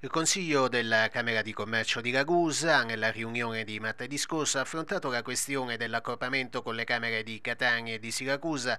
Il Consiglio della Camera di Commercio di Ragusa, nella riunione di martedì scorso, ha affrontato la questione dell'accorpamento con le Camere di Catania e di Siracusa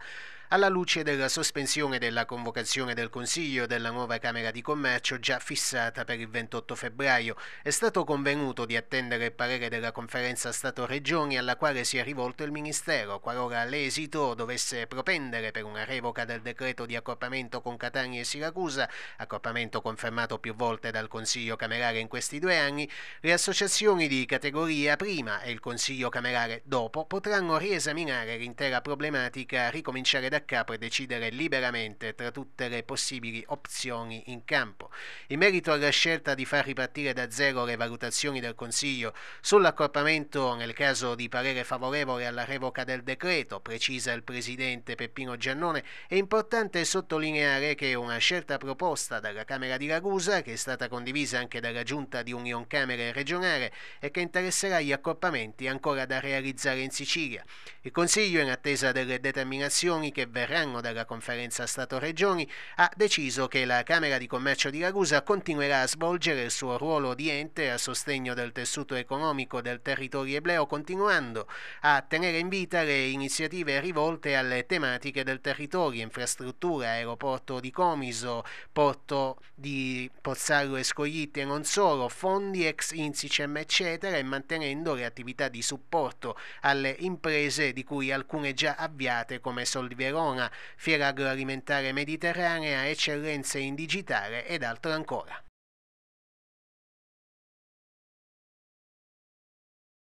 alla luce della sospensione della convocazione del Consiglio della nuova Camera di Commercio già fissata per il 28 febbraio. È stato convenuto di attendere il parere della conferenza Stato-Regioni alla quale si è rivolto il Ministero, qualora l'esito dovesse propendere per una revoca del decreto di accorpamento con Catania e Siracusa, accorpamento confermato più volte dal Consiglio Camerale in questi due anni, le associazioni di categoria prima e il Consiglio Camerale dopo potranno riesaminare l'intera problematica a ricominciare da attacca per decidere liberamente tra tutte le possibili opzioni in campo. In merito alla scelta di far ripartire da zero le valutazioni del Consiglio sull'accorpamento nel caso di parere favorevole alla revoca del decreto, precisa il Presidente Peppino Giannone, è importante sottolineare che una scelta proposta dalla Camera di Ragusa, che è stata condivisa anche dalla Giunta di Union Camere regionale e che interesserà gli accorpamenti ancora da realizzare in Sicilia. Il Consiglio, in attesa delle determinazioni che verranno dalla conferenza Stato-Regioni, ha deciso che la Camera di Commercio di Ragusa continuerà a svolgere il suo ruolo di ente a sostegno del tessuto economico del territorio ebleo, continuando a tenere in vita le iniziative rivolte alle tematiche del territorio, infrastruttura, aeroporto di Comiso, porto di Pozzallo e Scoglitti e non solo, fondi ex Insicem eccetera e mantenendo le attività di supporto alle imprese di cui alcune già avviate come Solvero Verona, fiera agroalimentare mediterranea, eccellenze in digitale ed altro ancora.